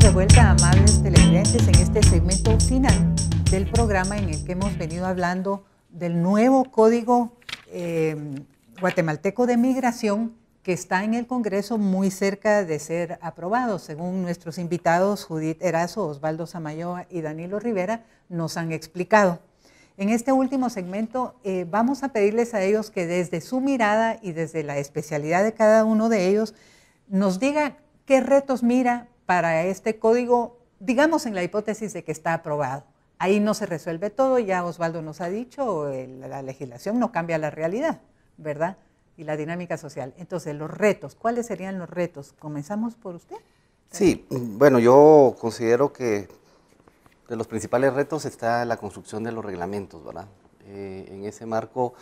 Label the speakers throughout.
Speaker 1: de vuelta, amables televidentes, en este segmento final del programa en el que hemos venido hablando del nuevo Código eh, Guatemalteco de Migración que está en el Congreso muy cerca de ser aprobado. Según nuestros invitados Judith Erazo, Osvaldo Samayoa y Danilo Rivera nos han explicado. En este último segmento eh, vamos a pedirles a ellos que desde su mirada y desde la especialidad de cada uno de ellos nos diga qué retos mira para este código, digamos en la hipótesis de que está aprobado. Ahí no se resuelve todo, ya Osvaldo nos ha dicho, la legislación no cambia la realidad, ¿verdad? Y la dinámica social. Entonces, los retos, ¿cuáles serían los retos? Comenzamos por usted.
Speaker 2: Sí, bueno, yo considero que de los principales retos está la construcción de los reglamentos, ¿verdad? Eh, en ese marco,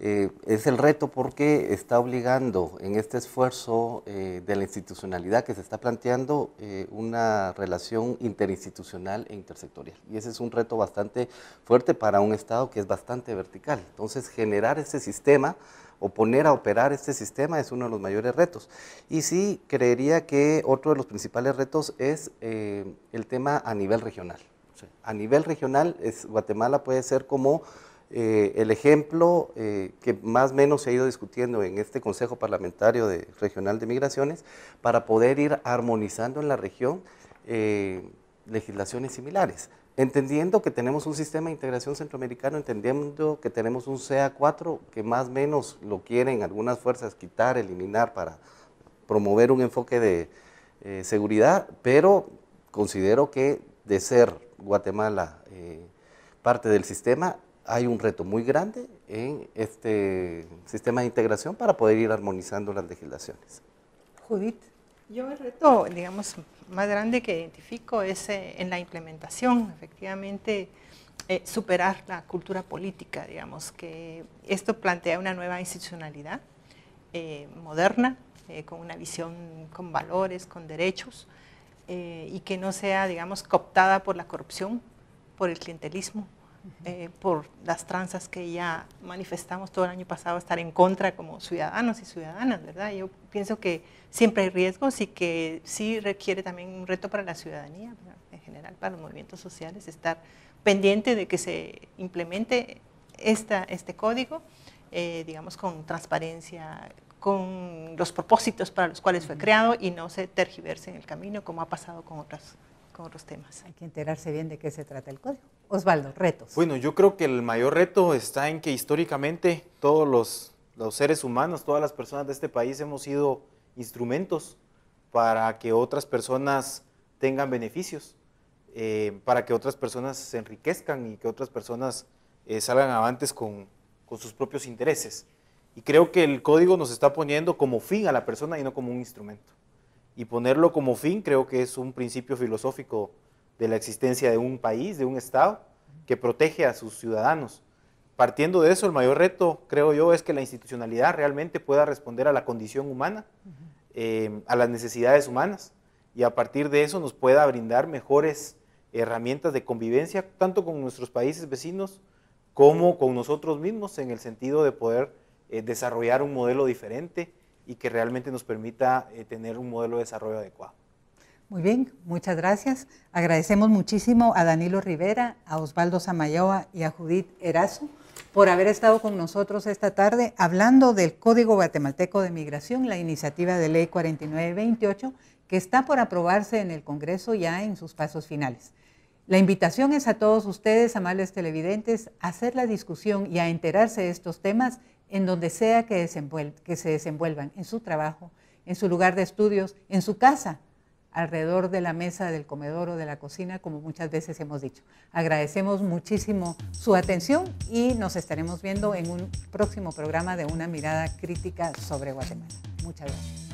Speaker 2: eh, es el reto porque está obligando en este esfuerzo eh, de la institucionalidad que se está planteando eh, una relación interinstitucional e intersectorial. Y ese es un reto bastante fuerte para un Estado que es bastante vertical. Entonces, generar este sistema o poner a operar este sistema es uno de los mayores retos. Y sí, creería que otro de los principales retos es el tema a nivel regional. A nivel regional, es, Guatemala puede ser como eh, el ejemplo eh, que más o menos se ha ido discutiendo en este Consejo Parlamentario Regional de Migraciones para poder ir armonizando en la región eh, legislaciones similares. Entendiendo que tenemos un sistema de integración centroamericano, entendiendo que tenemos un CA4 que más o menos lo quieren algunas fuerzas quitar, eliminar para promover un enfoque de seguridad, pero considero que de ser Guatemala parte del sistema, hay un reto muy grande en este sistema de integración para poder ir armonizando las legislaciones.
Speaker 3: Judith. Yo el reto, digamos, más grande que identifico es eh, en la implementación, efectivamente, eh, superar la cultura política, digamos, que esto plantea una nueva institucionalidad eh, moderna, con una visión con valores, con derechos, y que no sea, digamos, cooptada por la corrupción, por el clientelismo, eh, por las tranzas que ya manifestamos todo el año pasado, estar en contra como ciudadanos y ciudadanas, ¿verdad? Yo pienso que siempre hay riesgos y que sí requiere también un reto para la ciudadanía, en general para los movimientos sociales, estar pendiente de que se implemente esta, este código, eh, digamos, con transparencia, con los propósitos para los cuales fue creado y no se tergiverse en el camino como ha pasado con,
Speaker 1: otras, con otros temas. Hay que enterarse bien de qué se trata el código. Osvaldo,
Speaker 4: retos. Bueno, yo creo que el mayor reto está en que históricamente todos los, seres humanos, todas las personas de este país hemos sido instrumentos para que otras personas tengan beneficios, eh, para que otras personas se enriquezcan y que otras personas eh, salgan avantes con sus propios intereses. Y creo que el código nos está poniendo como fin a la persona y no como un instrumento. Y ponerlo como fin creo que es un principio filosófico de la existencia de un país, de un Estado, que protege a sus ciudadanos. Partiendo de eso, el mayor reto, creo yo, es que la institucionalidad realmente pueda responder a la condición humana, eh, a las necesidades humanas, y a partir de eso nos pueda brindar mejores herramientas de convivencia, tanto con nuestros países vecinos como con nosotros mismos, en el sentido de poder eh, desarrollar un modelo diferente y que realmente nos permita eh, tener un modelo de desarrollo adecuado.
Speaker 1: Muy bien, muchas gracias. Agradecemos muchísimo a Danilo Rivera, a Osvaldo Samayoa y a Judith Erazo por haber estado con nosotros esta tarde hablando del Código Guatemalteco de Migración, la iniciativa de ley 4928 que está por aprobarse en el Congreso ya en sus pasos finales. La invitación es a todos ustedes, amables televidentes, a hacer la discusión y a enterarse de estos temas en donde sea que se desenvuelvan, en su trabajo, en su lugar de estudios, en su casa alrededor de la mesa del comedor o de la cocina, como muchas veces hemos dicho. Agradecemos muchísimo su atención y nos estaremos viendo en un próximo programa de una mirada crítica sobre Guatemala. Muchas gracias.